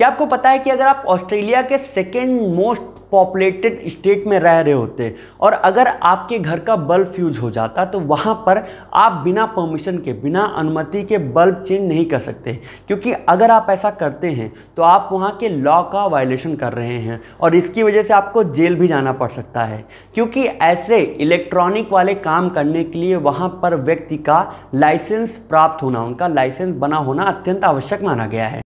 क्या आपको पता है कि अगर आप ऑस्ट्रेलिया के सेकेंड मोस्ट पॉपुलेटेड स्टेट में रह रहे होते और अगर आपके घर का बल्ब फ्यूज हो जाता तो वहाँ पर आप बिना परमिशन के बिना अनुमति के बल्ब चेंज नहीं कर सकते क्योंकि अगर आप ऐसा करते हैं तो आप वहाँ के लॉ का वायलेशन कर रहे हैं और इसकी वजह से आपको जेल भी जाना पड़ सकता है क्योंकि ऐसे इलेक्ट्रॉनिक वाले काम करने के लिए वहाँ पर व्यक्ति का लाइसेंस प्राप्त होना उनका लाइसेंस बना होना अत्यंत आवश्यक माना गया है